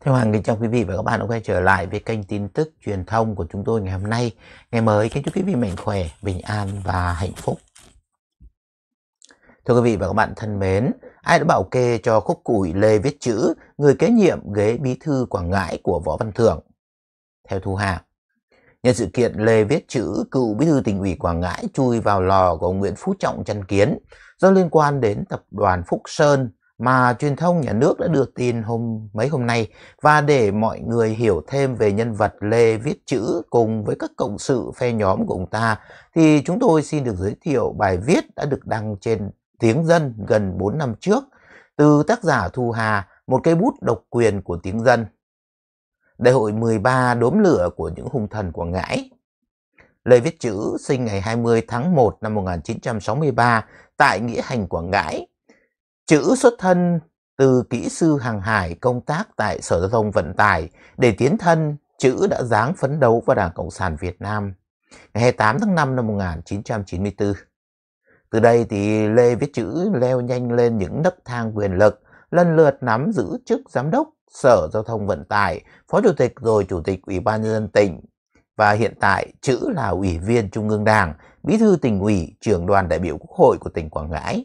Thế Hoàng kính chào quý vị và các bạn đã quay trở lại với kênh tin tức truyền thông của chúng tôi ngày hôm nay. Ngày mới kính chúc quý vị mạnh khỏe, bình an và hạnh phúc. Thưa quý vị và các bạn thân mến, ai đã bảo kê cho khúc củi Lê Viết Chữ, người kế nhiệm ghế bí thư Quảng Ngãi của Võ Văn Thưởng? Theo Thu Hà, nhân sự kiện Lê Viết Chữ, cựu bí thư tỉnh ủy Quảng Ngãi chui vào lò của ông Nguyễn Phú Trọng Trần Kiến do liên quan đến tập đoàn Phúc Sơn mà truyền thông nhà nước đã đưa tin hôm mấy hôm nay và để mọi người hiểu thêm về nhân vật Lê viết chữ cùng với các cộng sự phe nhóm của ông ta thì chúng tôi xin được giới thiệu bài viết đã được đăng trên Tiếng Dân gần 4 năm trước từ tác giả Thu Hà, một cây bút độc quyền của Tiếng Dân. Đại hội 13 đốm lửa của những hung thần Quảng Ngãi Lê Viết Chữ sinh ngày 20 tháng 1 năm 1963 tại Nghĩa Hành Quảng Ngãi, chữ xuất thân từ kỹ sư hàng hải công tác tại Sở Giao thông Vận tải để tiến thân, chữ đã dáng phấn đấu vào Đảng Cộng sản Việt Nam ngày 28 tháng 5 năm 1994. Từ đây thì Lê viết chữ leo nhanh lên những nấc thang quyền lực, lần lượt nắm giữ chức giám đốc Sở Giao thông Vận tải, Phó Chủ tịch rồi Chủ tịch Ủy ban Nhân dân tỉnh. Và hiện tại chữ là Ủy viên Trung ương Đảng, Bí thư tỉnh ủy, trưởng đoàn đại biểu Quốc hội của tỉnh Quảng Ngãi.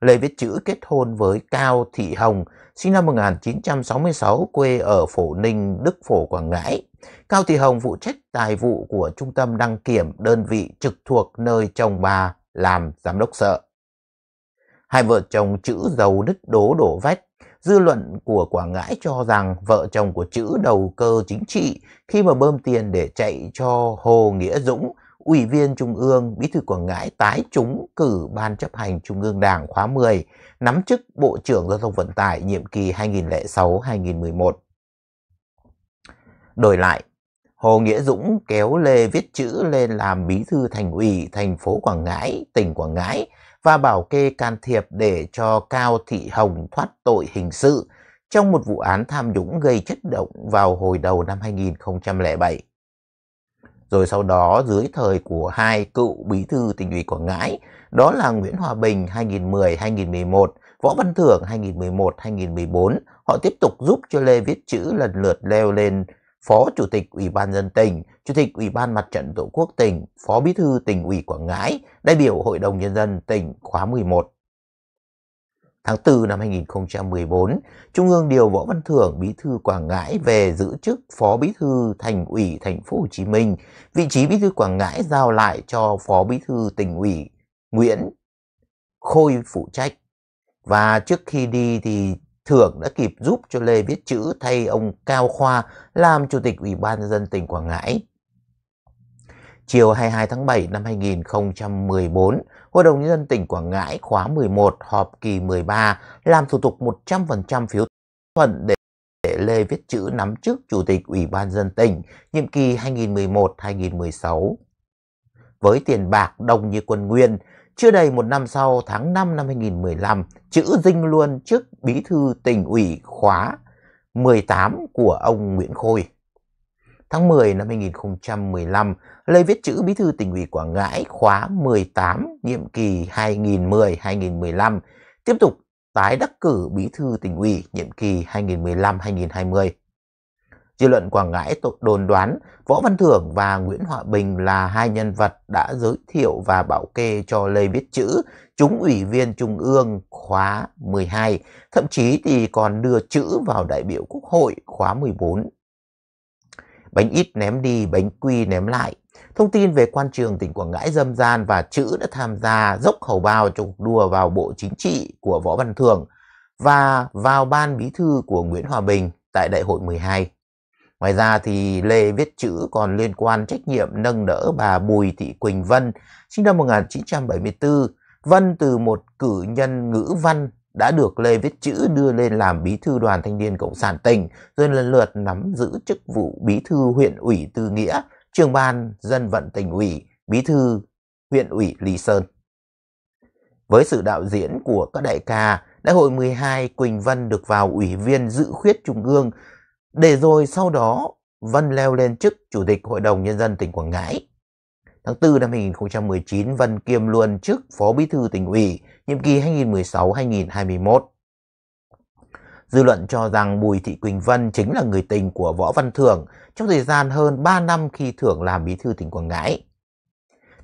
Lê viết chữ kết hôn với Cao Thị Hồng, sinh năm 1966, quê ở Phổ Ninh, Đức Phổ, Quảng Ngãi. Cao Thị Hồng phụ trách tài vụ của Trung tâm Đăng kiểm đơn vị trực thuộc nơi chồng bà làm giám đốc sợ. Hai vợ chồng chữ giàu đứt đố đổ vách. Dư luận của Quảng Ngãi cho rằng vợ chồng của chữ đầu cơ chính trị khi mà bơm tiền để chạy cho Hồ Nghĩa Dũng Ủy viên Trung ương, Bí thư Quảng Ngãi tái trúng cử Ban chấp hành Trung ương Đảng khóa 10, nắm chức Bộ trưởng Giao thông Vận tải nhiệm kỳ 2006-2011. Đổi lại, Hồ Nghĩa Dũng kéo Lê Viết Chữ lên làm Bí thư Thành ủy thành phố Quảng Ngãi, tỉnh Quảng Ngãi và bảo kê can thiệp để cho Cao Thị Hồng thoát tội hình sự trong một vụ án tham nhũng gây chất động vào hồi đầu năm 2007. Rồi sau đó dưới thời của hai cựu bí thư tỉnh ủy Quảng Ngãi, đó là Nguyễn Hòa Bình 2010-2011, Võ Văn Thưởng 2011-2014, họ tiếp tục giúp cho Lê Viết Chữ lần lượt leo lên Phó Chủ tịch Ủy ban dân tỉnh, Chủ tịch Ủy ban Mặt trận Tổ quốc tỉnh, Phó Bí thư tỉnh ủy Quảng Ngãi, đại biểu Hội đồng Nhân dân tỉnh khóa 11. Tháng 4 năm 2014, Trung ương điều Võ Văn Thưởng Bí thư Quảng Ngãi về giữ chức Phó Bí thư Thành ủy Thành phố Hồ Chí Minh. Vị trí Bí thư Quảng Ngãi giao lại cho Phó Bí thư Tỉnh ủy Nguyễn Khôi phụ trách. Và trước khi đi thì Thưởng đã kịp giúp cho Lê viết chữ thay ông Cao Khoa làm Chủ tịch Ủy ban nhân dân tỉnh Quảng Ngãi chiều 22 tháng 7 năm 2014, Hội đồng Nhân dân tỉnh Quảng Ngãi khóa 11 họp kỳ 13 làm thủ tục 100% phiếu thuận để Lê Viết Chữ nắm chức Chủ tịch Ủy ban dân tỉnh nhiệm kỳ 2011-2016. Với tiền bạc đồng như quân nguyên, chưa đầy một năm sau tháng 5 năm 2015, Chữ dinh luôn chức Bí thư tỉnh ủy khóa 18 của ông Nguyễn Khôi tháng 10 năm 2015, Lê viết chữ Bí thư tỉnh ủy Quảng Ngãi khóa 18, nhiệm kỳ 2010-2015, tiếp tục tái đắc cử Bí thư tỉnh ủy nhiệm kỳ 2015-2020. Dư luận Quảng Ngãi đồn đoán Võ Văn Thưởng và Nguyễn Họa Bình là hai nhân vật đã giới thiệu và bảo kê cho Lê Viết Chữ, chúng ủy viên Trung ương khóa 12, thậm chí thì còn đưa chữ vào đại biểu Quốc hội khóa 14 bánh ít ném đi, bánh quy ném lại. Thông tin về quan trường tỉnh Quảng Ngãi dâm gian và chữ đã tham gia dốc khẩu bao trong cuộc đua vào Bộ Chính trị của Võ Văn Thường và vào ban bí thư của Nguyễn Hòa Bình tại đại hội 12. Ngoài ra thì Lê Viết Chữ còn liên quan trách nhiệm nâng đỡ bà Bùi Thị Quỳnh Vân, sinh năm 1974. Vân từ một cử nhân ngữ văn đã được Lê Viết Chữ đưa lên làm bí thư đoàn thanh niên Cộng sản tỉnh, rồi lần lượt nắm giữ chức vụ bí thư huyện ủy Tư Nghĩa, trường ban dân vận tỉnh ủy, bí thư huyện ủy Lý Sơn. Với sự đạo diễn của các đại ca, đại hội 12 Quỳnh Vân được vào ủy viên dự khuyết trung ương, để rồi sau đó Vân leo lên chức Chủ tịch Hội đồng Nhân dân tỉnh Quảng Ngãi. Tháng 4 năm 2019, Vân kiêm luôn chức Phó Bí thư tỉnh ủy, nhiệm kỳ 2016-2021. Dư luận cho rằng Bùi Thị Quỳnh Vân chính là người tình của Võ Văn Thưởng trong thời gian hơn 3 năm khi Thưởng làm bí thư tỉnh Quảng Ngãi.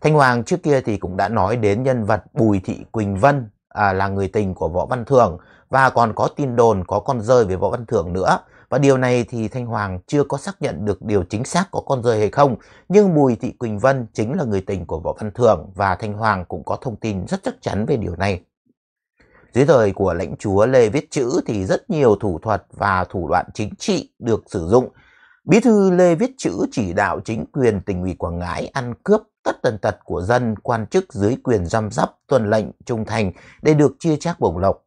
Thanh Hoàng trước kia thì cũng đã nói đến nhân vật Bùi Thị Quỳnh Vân à, là người tình của Võ Văn Thưởng và còn có tin đồn có con rơi về Võ Văn Thưởng nữa và điều này thì Thanh Hoàng chưa có xác nhận được điều chính xác có con rơi hay không, nhưng Bùi Thị Quỳnh Vân chính là người tình của Võ Văn Thường và Thanh Hoàng cũng có thông tin rất chắc chắn về điều này. Dưới thời của lãnh chúa Lê Viết Chữ thì rất nhiều thủ thuật và thủ đoạn chính trị được sử dụng. Bí thư Lê Viết Chữ chỉ đạo chính quyền tỉnh ủy Quảng Ngãi ăn cướp tất tần tật của dân, quan chức dưới quyền giam giáp, tuân lệnh, trung thành để được chia chác bổng lộc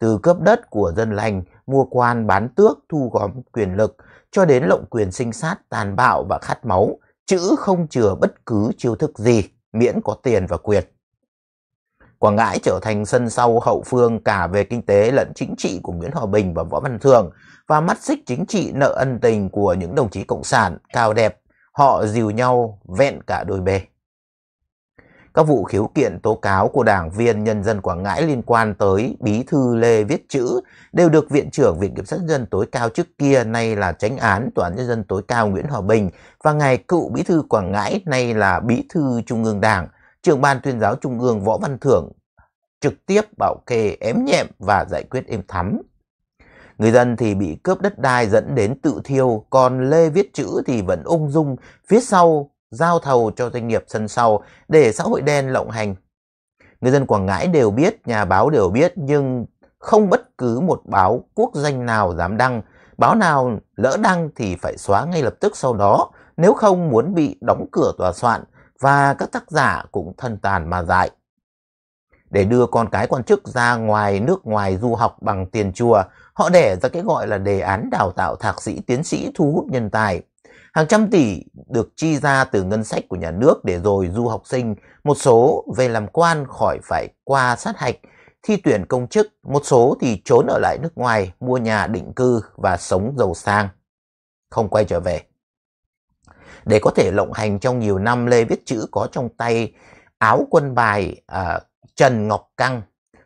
từ cấp đất của dân lành, mua quan bán tước, thu gom quyền lực, cho đến lộng quyền sinh sát, tàn bạo và khát máu, chữ không chừa bất cứ chiêu thức gì, miễn có tiền và quyền. Quảng Ngãi trở thành sân sau hậu phương cả về kinh tế lẫn chính trị của Nguyễn Hòa Bình và Võ Văn Thường và mắt xích chính trị nợ ân tình của những đồng chí cộng sản cao đẹp, họ dìu nhau vẹn cả đôi bề các vụ khiếu kiện tố cáo của đảng viên nhân dân Quảng Ngãi liên quan tới bí thư Lê Viết Chữ đều được Viện trưởng Viện Kiểm sát dân tối cao trước kia nay là tránh án Tòa án Nhân dân tối cao Nguyễn Hòa Bình và ngài cựu bí thư Quảng Ngãi nay là bí thư Trung ương Đảng, trưởng ban tuyên giáo Trung ương Võ Văn Thưởng trực tiếp bảo kê ém nhẹm và giải quyết êm thắm. Người dân thì bị cướp đất đai dẫn đến tự thiêu, còn Lê Viết Chữ thì vẫn ung dung, phía sau giao thầu cho doanh nghiệp sân sau để xã hội đen lộng hành. Người dân Quảng Ngãi đều biết, nhà báo đều biết nhưng không bất cứ một báo quốc danh nào dám đăng. Báo nào lỡ đăng thì phải xóa ngay lập tức sau đó nếu không muốn bị đóng cửa tòa soạn và các tác giả cũng thân tàn mà dại. Để đưa con cái quan chức ra ngoài nước ngoài du học bằng tiền chùa, họ đẻ ra cái gọi là đề án đào tạo thạc sĩ tiến sĩ thu hút nhân tài. Hàng trăm tỷ được chi ra từ ngân sách của nhà nước để rồi du học sinh, một số về làm quan khỏi phải qua sát hạch, thi tuyển công chức, một số thì trốn ở lại nước ngoài, mua nhà định cư và sống giàu sang, không quay trở về. Để có thể lộng hành trong nhiều năm, Lê viết chữ có trong tay áo quân bài à, Trần Ngọc Căng.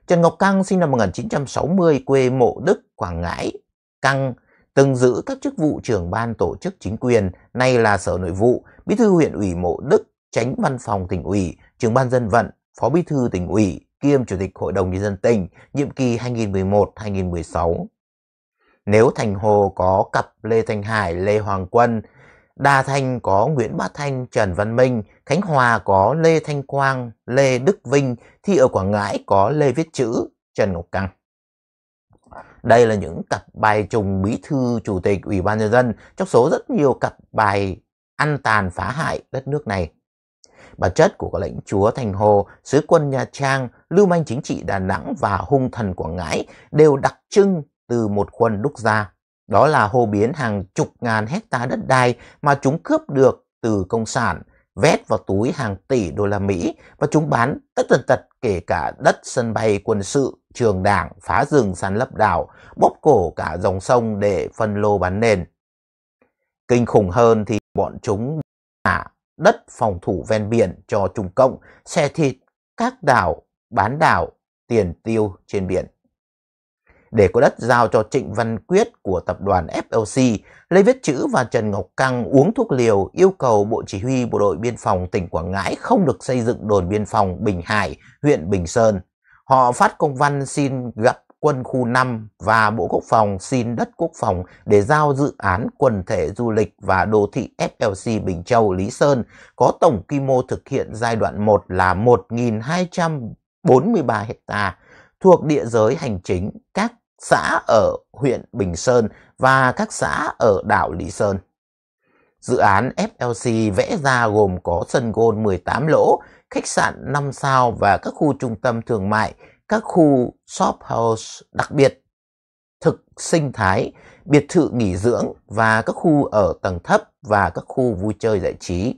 Trần Ngọc Căng sinh năm 1960, quê Mộ Đức, Quảng Ngãi. Căng từng giữ các chức vụ trưởng ban tổ chức chính quyền, nay là Sở Nội vụ, Bí thư huyện ủy Mộ Đức, tránh văn phòng tỉnh ủy, trưởng ban dân vận, phó bí thư tỉnh ủy, kiêm chủ tịch Hội đồng nhân dân tỉnh, nhiệm kỳ 2011-2016. Nếu Thành Hồ có cặp Lê Thanh Hải, Lê Hoàng Quân, Đà Thành có Nguyễn Bá Thanh, Trần Văn Minh, Khánh Hòa có Lê Thanh Quang, Lê Đức Vinh, thì ở Quảng Ngãi có Lê Viết Chữ, Trần Ngọc Căng. Đây là những cặp bài trùng bí thư chủ tịch Ủy ban Nhân dân trong số rất nhiều cặp bài ăn tàn phá hại đất nước này. Bản chất của các lãnh chúa Thành Hồ, sứ quân Nha Trang, lưu manh chính trị Đà Nẵng và hung thần Quảng Ngãi đều đặc trưng từ một khuôn đúc ra. Đó là hô biến hàng chục ngàn hecta đất đai mà chúng cướp được từ công sản – vét vào túi hàng tỷ đô la Mỹ và chúng bán tất tần tật kể cả đất sân bay quân sự, trường đảng, phá rừng săn lấp đảo, bóp cổ cả dòng sông để phân lô bán nền. Kinh khủng hơn thì bọn chúng trả đất phòng thủ ven biển cho Trung Cộng, xe thịt, các đảo, bán đảo, tiền tiêu trên biển để có đất giao cho Trịnh Văn Quyết của tập đoàn FLC. Lê Viết Chữ và Trần Ngọc Căng uống thuốc liều yêu cầu Bộ Chỉ huy Bộ đội Biên phòng tỉnh Quảng Ngãi không được xây dựng đồn biên phòng Bình Hải, huyện Bình Sơn. Họ phát công văn xin gặp quân khu 5 và Bộ Quốc phòng xin đất quốc phòng để giao dự án quần thể du lịch và đô thị FLC Bình Châu Lý Sơn có tổng quy mô thực hiện giai đoạn 1 là 1.243 hectare thuộc địa giới hành chính các xã ở huyện Bình Sơn và các xã ở đảo Lý Sơn. Dự án FLC vẽ ra gồm có sân gôn 18 lỗ, khách sạn 5 sao và các khu trung tâm thương mại, các khu shop house đặc biệt, thực sinh thái, biệt thự nghỉ dưỡng và các khu ở tầng thấp và các khu vui chơi giải trí.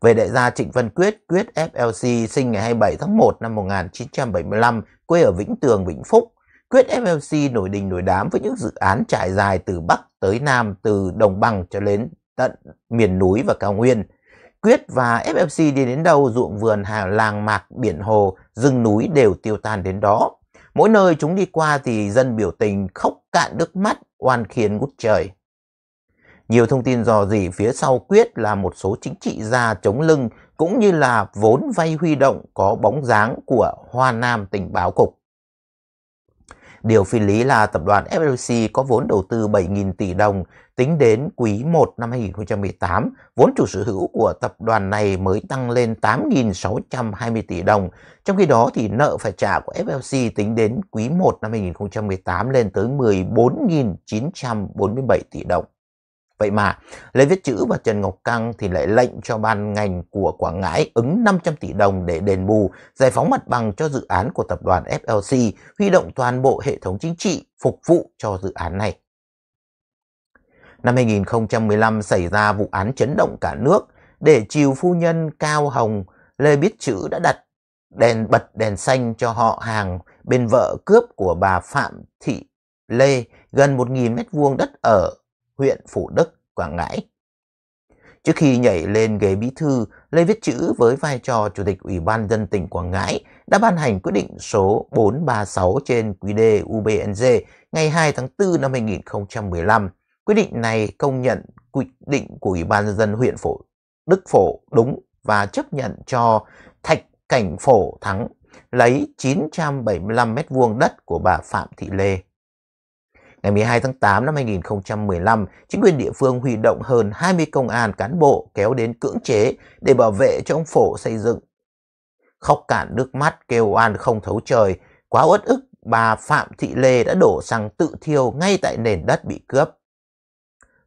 Về đại gia Trịnh Văn Quyết, Quyết FLC sinh ngày 27 tháng 1 năm 1975, quê ở Vĩnh Tường, Vĩnh Phúc, Quyết FLC nổi đình nổi đám với những dự án trải dài từ Bắc tới Nam, từ Đồng Bằng cho đến tận miền núi và cao nguyên. Quyết và FFC đi đến đâu ruộng vườn hàng làng mạc biển hồ rừng núi đều tiêu tan đến đó. Mỗi nơi chúng đi qua thì dân biểu tình khóc cạn nước mắt oan khiến ngút trời. Nhiều thông tin dò dỉ phía sau Quyết là một số chính trị gia chống lưng cũng như là vốn vay huy động có bóng dáng của Hoa Nam Tỉnh báo cục. Điều phi lý là tập đoàn FLC có vốn đầu tư 7.000 tỷ đồng tính đến quý 1 năm 2018, vốn chủ sở hữu của tập đoàn này mới tăng lên 8.620 tỷ đồng. Trong khi đó thì nợ phải trả của FLC tính đến quý 1 năm 2018 lên tới 14.947 tỷ đồng. Vậy mà Lê Viết Chữ và Trần Ngọc Căng thì lại lệnh cho ban ngành của Quảng Ngãi ứng 500 tỷ đồng để đền bù, giải phóng mặt bằng cho dự án của tập đoàn FLC, huy động toàn bộ hệ thống chính trị phục vụ cho dự án này. Năm 2015 xảy ra vụ án chấn động cả nước, để chiều phu nhân Cao Hồng, Lê Viết Chữ đã đặt đèn bật đèn xanh cho họ hàng bên vợ cướp của bà Phạm Thị Lê gần 1.000 mét vuông đất ở huyện Phủ Đức, Quảng Ngãi. Trước khi nhảy lên ghế bí thư, Lê Viết Chữ với vai trò Chủ tịch Ủy ban dân tỉnh Quảng Ngãi đã ban hành quyết định số 436 trên QD UBNZ ngày 2 tháng 4 năm 2015. Quyết định này công nhận quyết định của Ủy ban dân huyện Phổ Đức Phổ đúng và chấp nhận cho Thạch Cảnh Phổ Thắng lấy 975 m2 đất của bà Phạm Thị Lê. Ngày 12 tháng 8 năm 2015, chính quyền địa phương huy động hơn 20 công an cán bộ kéo đến cưỡng chế để bảo vệ cho ông Phổ xây dựng. Khóc cạn nước mắt kêu oan không thấu trời, quá uất ức bà Phạm Thị Lê đã đổ xăng tự thiêu ngay tại nền đất bị cướp.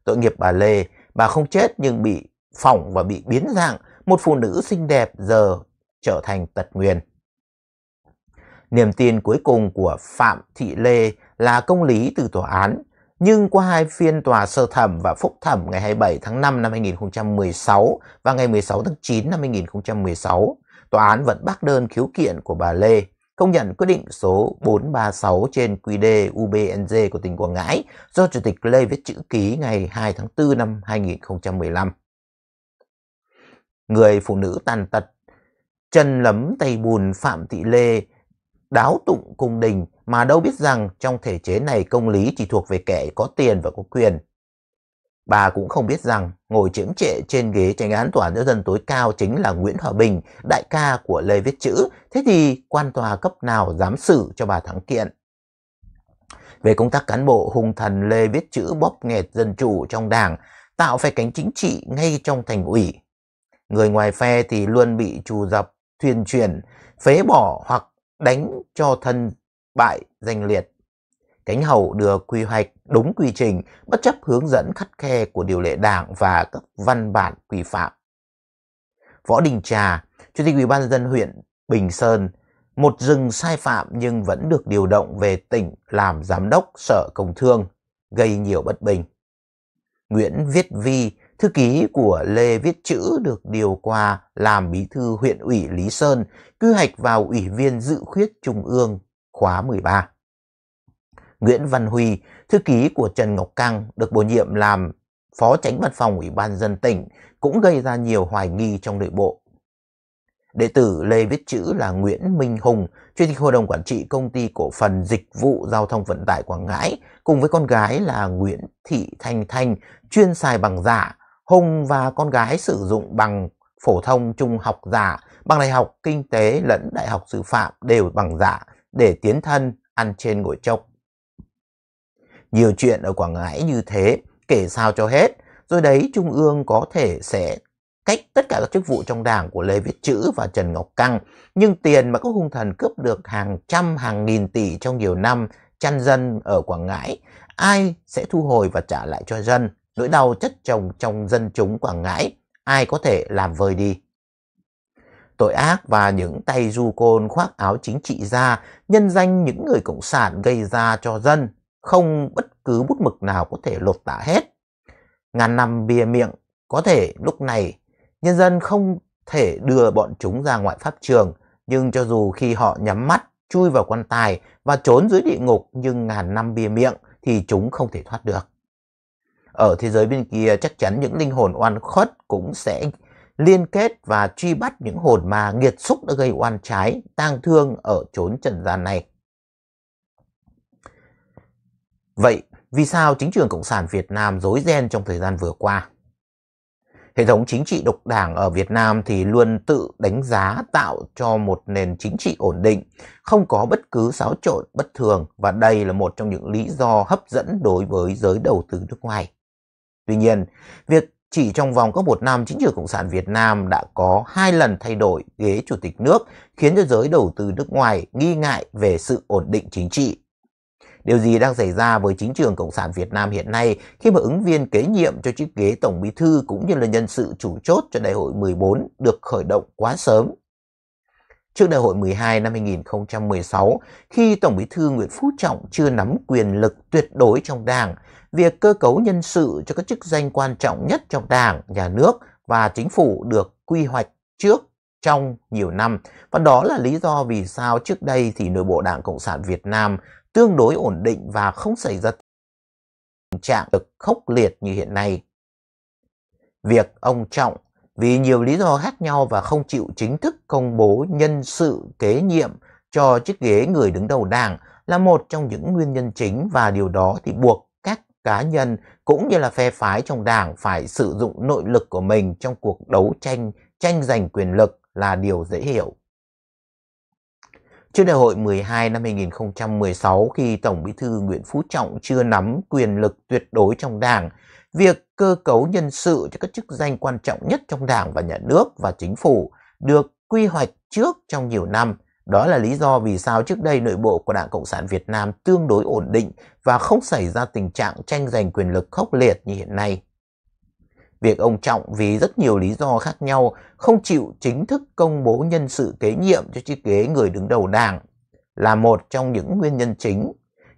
Tội nghiệp bà Lê, bà không chết nhưng bị phỏng và bị biến dạng, một phụ nữ xinh đẹp giờ trở thành tật nguyền. Niềm tin cuối cùng của Phạm Thị Lê là công lý từ tòa án, nhưng qua hai phiên tòa sơ thẩm và phúc thẩm ngày 27 tháng 5 năm 2016 và ngày 16 tháng 9 năm 2016, tòa án vẫn bác đơn khiếu kiện của bà Lê công nhận quyết định số 436 trên QD UBNZ của tỉnh Quảng Ngãi do Chủ tịch Lê viết chữ ký ngày 2 tháng 4 năm 2015. Người phụ nữ tàn tật, chân lấm tay bùn Phạm Thị Lê đáo tụng cùng đình mà đâu biết rằng trong thể chế này công lý chỉ thuộc về kẻ có tiền và có quyền. Bà cũng không biết rằng ngồi chiếm trệ trên ghế tranh án tòa nhân dân tối cao chính là Nguyễn Hòa Bình, đại ca của Lê Viết Chữ, thế thì quan tòa cấp nào dám xử cho bà thắng kiện. Về công tác cán bộ, hùng thần Lê Viết Chữ bóp nghẹt dân chủ trong đảng, tạo phe cánh chính trị ngay trong thành ủy. Người ngoài phe thì luôn bị trù dập, thuyền chuyển, phế bỏ hoặc đánh cho thân bại danh liệt. Cánh hầu đưa quy hoạch đúng quy trình, bất chấp hướng dẫn khắt khe của điều lệ đảng và các văn bản quy phạm. Võ Đình Trà, Chủ tịch Ủy ban dân huyện Bình Sơn, một rừng sai phạm nhưng vẫn được điều động về tỉnh làm giám đốc sở công thương, gây nhiều bất bình. Nguyễn Viết Vi, Thư ký của Lê Viết Chữ được điều qua làm bí thư huyện ủy Lý Sơn, quy hạch vào ủy viên dự khuyết Trung ương khóa 13. Nguyễn Văn Huy, thư ký của Trần Ngọc Căng được bổ nhiệm làm phó tránh văn phòng Ủy ban dân tỉnh cũng gây ra nhiều hoài nghi trong nội bộ. Đệ tử Lê Viết Chữ là Nguyễn Minh Hùng, Chủ tịch Hội đồng Quản trị Công ty Cổ phần Dịch vụ Giao thông Vận tải Quảng Ngãi, cùng với con gái là Nguyễn Thị Thanh Thanh, chuyên xài bằng giả, dạ, Hùng và con gái sử dụng bằng phổ thông trung học giả, bằng đại học kinh tế lẫn đại học sư phạm đều bằng giả để tiến thân ăn trên ngồi chốc. Nhiều chuyện ở Quảng Ngãi như thế, kể sao cho hết, rồi đấy Trung ương có thể sẽ cách tất cả các chức vụ trong đảng của Lê Viết Chữ và Trần Ngọc Căng, nhưng tiền mà các hung thần cướp được hàng trăm hàng nghìn tỷ trong nhiều năm chăn dân ở Quảng Ngãi, ai sẽ thu hồi và trả lại cho dân? nỗi đau chất chồng trong dân chúng Quảng Ngãi, ai có thể làm vơi đi. Tội ác và những tay du côn khoác áo chính trị ra, nhân danh những người Cộng sản gây ra cho dân, không bất cứ bút mực nào có thể lột tả hết. Ngàn năm bia miệng, có thể lúc này nhân dân không thể đưa bọn chúng ra ngoại pháp trường, nhưng cho dù khi họ nhắm mắt, chui vào quan tài và trốn dưới địa ngục nhưng ngàn năm bia miệng thì chúng không thể thoát được. Ở thế giới bên kia chắc chắn những linh hồn oan khuất cũng sẽ liên kết và truy bắt những hồn ma nghiệt xúc đã gây oan trái, tang thương ở chốn trần gian này. Vậy vì sao chính trường Cộng sản Việt Nam dối ren trong thời gian vừa qua? Hệ thống chính trị độc đảng ở Việt Nam thì luôn tự đánh giá tạo cho một nền chính trị ổn định, không có bất cứ xáo trộn bất thường và đây là một trong những lý do hấp dẫn đối với giới đầu tư nước ngoài. Tuy nhiên, việc chỉ trong vòng có một năm, chính trường Cộng sản Việt Nam đã có hai lần thay đổi ghế chủ tịch nước, khiến cho giới đầu tư nước ngoài nghi ngại về sự ổn định chính trị. Điều gì đang xảy ra với chính trường Cộng sản Việt Nam hiện nay khi mà ứng viên kế nhiệm cho chiếc ghế Tổng Bí Thư cũng như là nhân sự chủ chốt cho Đại hội 14 được khởi động quá sớm Trước đại hội 12 năm 2016, khi Tổng bí thư Nguyễn Phú Trọng chưa nắm quyền lực tuyệt đối trong đảng, việc cơ cấu nhân sự cho các chức danh quan trọng nhất trong đảng, nhà nước và chính phủ được quy hoạch trước trong nhiều năm. Và đó là lý do vì sao trước đây thì nội bộ Đảng Cộng sản Việt Nam tương đối ổn định và không xảy ra tình trạng cực khốc liệt như hiện nay. Việc ông Trọng vì nhiều lý do khác nhau và không chịu chính thức công bố nhân sự kế nhiệm cho chiếc ghế người đứng đầu đảng là một trong những nguyên nhân chính và điều đó thì buộc các cá nhân cũng như là phe phái trong đảng phải sử dụng nội lực của mình trong cuộc đấu tranh tranh giành quyền lực là điều dễ hiểu. Trước đại hội 12 năm 2016 khi Tổng Bí thư Nguyễn Phú Trọng chưa nắm quyền lực tuyệt đối trong đảng việc cơ cấu nhân sự cho các chức danh quan trọng nhất trong đảng và nhà nước và chính phủ được quy hoạch trước trong nhiều năm. Đó là lý do vì sao trước đây nội bộ của Đảng Cộng sản Việt Nam tương đối ổn định và không xảy ra tình trạng tranh giành quyền lực khốc liệt như hiện nay. Việc ông Trọng vì rất nhiều lý do khác nhau không chịu chính thức công bố nhân sự kế nhiệm cho chiếc ghế người đứng đầu đảng là một trong những nguyên nhân chính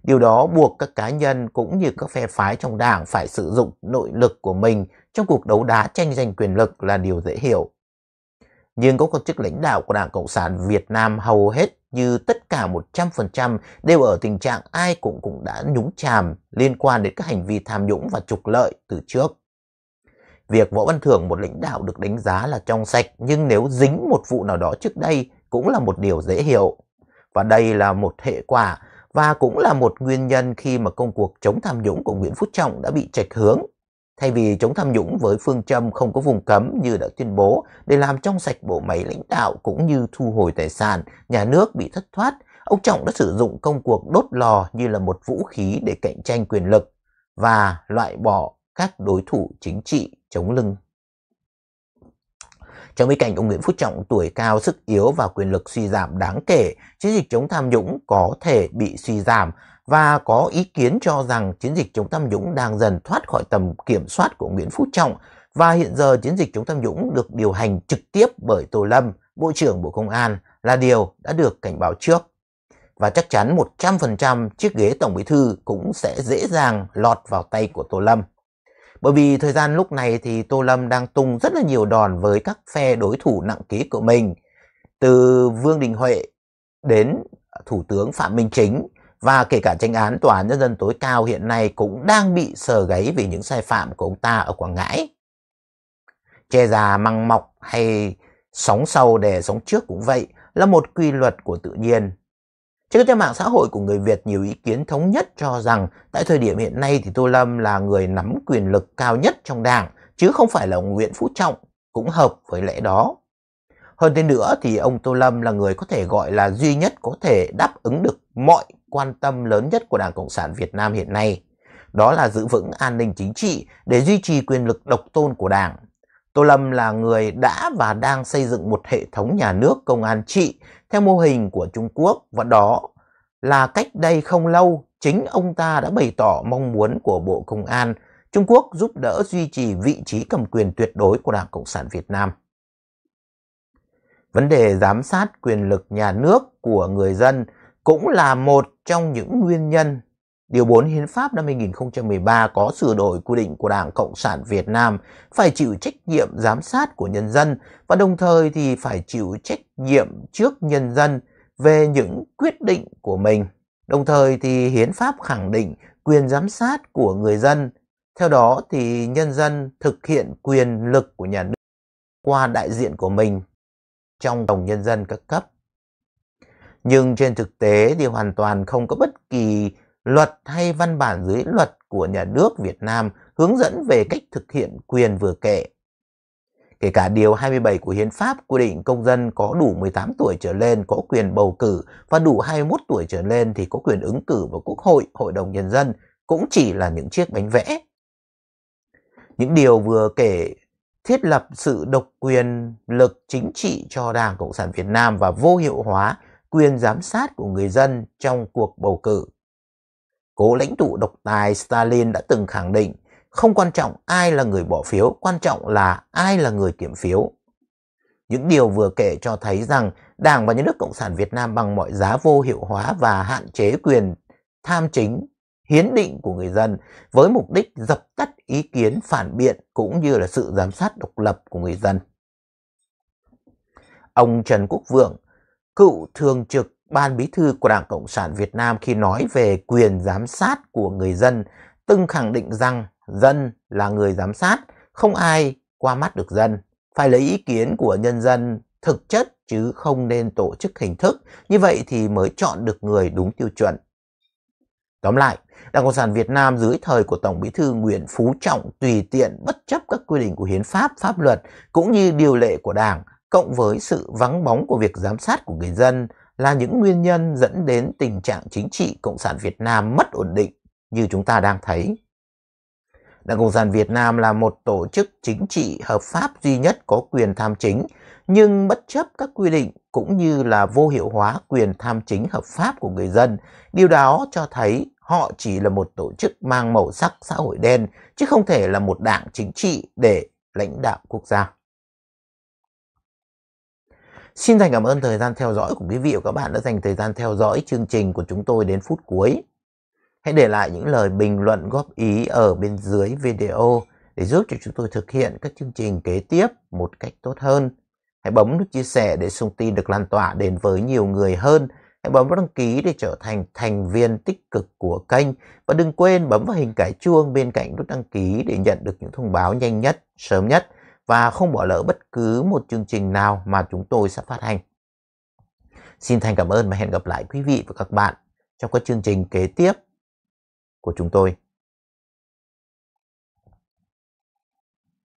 Điều đó buộc các cá nhân cũng như các phe phái trong đảng phải sử dụng nội lực của mình trong cuộc đấu đá tranh giành quyền lực là điều dễ hiểu. Nhưng các quan chức lãnh đạo của Đảng Cộng sản Việt Nam hầu hết như tất cả 100% đều ở tình trạng ai cũng cũng đã nhúng chàm liên quan đến các hành vi tham nhũng và trục lợi từ trước. Việc Võ Văn Thưởng một lãnh đạo được đánh giá là trong sạch nhưng nếu dính một vụ nào đó trước đây cũng là một điều dễ hiểu. Và đây là một hệ quả và cũng là một nguyên nhân khi mà công cuộc chống tham nhũng của Nguyễn Phú Trọng đã bị trạch hướng. Thay vì chống tham nhũng với phương châm không có vùng cấm như đã tuyên bố để làm trong sạch bộ máy lãnh đạo cũng như thu hồi tài sản, nhà nước bị thất thoát, ông Trọng đã sử dụng công cuộc đốt lò như là một vũ khí để cạnh tranh quyền lực và loại bỏ các đối thủ chính trị chống lưng trong bối cảnh ông Nguyễn Phú Trọng tuổi cao sức yếu và quyền lực suy giảm đáng kể, chiến dịch chống tham nhũng có thể bị suy giảm và có ý kiến cho rằng chiến dịch chống tham nhũng đang dần thoát khỏi tầm kiểm soát của Nguyễn Phú Trọng và hiện giờ chiến dịch chống tham nhũng được điều hành trực tiếp bởi Tô Lâm, Bộ trưởng Bộ Công an là điều đã được cảnh báo trước. Và chắc chắn 100% chiếc ghế Tổng Bí Thư cũng sẽ dễ dàng lọt vào tay của Tô Lâm. Bởi vì thời gian lúc này thì Tô Lâm đang tung rất là nhiều đòn với các phe đối thủ nặng ký của mình. Từ Vương Đình Huệ đến Thủ tướng Phạm Minh Chính và kể cả tranh án Tòa án Nhân dân tối cao hiện nay cũng đang bị sờ gáy vì những sai phạm của ông ta ở Quảng Ngãi. Che già măng mọc hay sóng sau để sóng trước cũng vậy là một quy luật của tự nhiên trên các mạng xã hội của người Việt, nhiều ý kiến thống nhất cho rằng tại thời điểm hiện nay thì Tô Lâm là người nắm quyền lực cao nhất trong đảng, chứ không phải là ông Nguyễn Phú Trọng, cũng hợp với lẽ đó. Hơn thế nữa thì ông Tô Lâm là người có thể gọi là duy nhất có thể đáp ứng được mọi quan tâm lớn nhất của Đảng Cộng sản Việt Nam hiện nay. Đó là giữ vững an ninh chính trị để duy trì quyền lực độc tôn của Đảng, Tô Lâm là người đã và đang xây dựng một hệ thống nhà nước công an trị theo mô hình của Trung Quốc và đó là cách đây không lâu chính ông ta đã bày tỏ mong muốn của Bộ Công an Trung Quốc giúp đỡ duy trì vị trí cầm quyền tuyệt đối của Đảng Cộng sản Việt Nam. Vấn đề giám sát quyền lực nhà nước của người dân cũng là một trong những nguyên nhân Điều 4 Hiến pháp năm 2013 có sửa đổi quy định của Đảng Cộng sản Việt Nam phải chịu trách nhiệm giám sát của nhân dân và đồng thời thì phải chịu trách nhiệm trước nhân dân về những quyết định của mình. Đồng thời thì Hiến pháp khẳng định quyền giám sát của người dân. Theo đó thì nhân dân thực hiện quyền lực của nhà nước qua đại diện của mình trong tổng nhân dân các cấp. Nhưng trên thực tế thì hoàn toàn không có bất kỳ luật hay văn bản dưới luật của nhà nước Việt Nam hướng dẫn về cách thực hiện quyền vừa kể. Kể cả Điều 27 của Hiến pháp quy định công dân có đủ 18 tuổi trở lên có quyền bầu cử và đủ 21 tuổi trở lên thì có quyền ứng cử vào Quốc hội, Hội đồng Nhân dân cũng chỉ là những chiếc bánh vẽ. Những điều vừa kể thiết lập sự độc quyền lực chính trị cho Đảng Cộng sản Việt Nam và vô hiệu hóa quyền giám sát của người dân trong cuộc bầu cử. Cố lãnh tụ độc tài Stalin đã từng khẳng định không quan trọng ai là người bỏ phiếu, quan trọng là ai là người kiểm phiếu. Những điều vừa kể cho thấy rằng Đảng và Nhà nước Cộng sản Việt Nam bằng mọi giá vô hiệu hóa và hạn chế quyền tham chính, hiến định của người dân với mục đích dập tắt ý kiến phản biện cũng như là sự giám sát độc lập của người dân. Ông Trần Quốc Vượng, cựu thường trực Ban Bí thư của Đảng Cộng sản Việt Nam khi nói về quyền giám sát của người dân từng khẳng định rằng dân là người giám sát, không ai qua mắt được dân. Phải lấy ý kiến của nhân dân thực chất chứ không nên tổ chức hình thức, như vậy thì mới chọn được người đúng tiêu chuẩn. Tóm lại, Đảng Cộng sản Việt Nam dưới thời của Tổng Bí thư Nguyễn Phú Trọng tùy tiện bất chấp các quy định của hiến pháp, pháp luật cũng như điều lệ của Đảng, cộng với sự vắng bóng của việc giám sát của người dân là những nguyên nhân dẫn đến tình trạng chính trị Cộng sản Việt Nam mất ổn định như chúng ta đang thấy. Đảng Cộng sản Việt Nam là một tổ chức chính trị hợp pháp duy nhất có quyền tham chính, nhưng bất chấp các quy định cũng như là vô hiệu hóa quyền tham chính hợp pháp của người dân, điều đó cho thấy họ chỉ là một tổ chức mang màu sắc xã hội đen, chứ không thể là một đảng chính trị để lãnh đạo quốc gia. Xin dành cảm ơn thời gian theo dõi của quý vị và các bạn đã dành thời gian theo dõi chương trình của chúng tôi đến phút cuối. Hãy để lại những lời bình luận góp ý ở bên dưới video để giúp cho chúng tôi thực hiện các chương trình kế tiếp một cách tốt hơn. Hãy bấm nút chia sẻ để thông tin được lan tỏa đến với nhiều người hơn. Hãy bấm vào đăng ký để trở thành thành viên tích cực của kênh và đừng quên bấm vào hình cái chuông bên cạnh nút đăng ký để nhận được những thông báo nhanh nhất, sớm nhất và không bỏ lỡ bất cứ một chương trình nào mà chúng tôi sẽ phát hành. Xin thành cảm ơn và hẹn gặp lại quý vị và các bạn trong các chương trình kế tiếp của chúng tôi.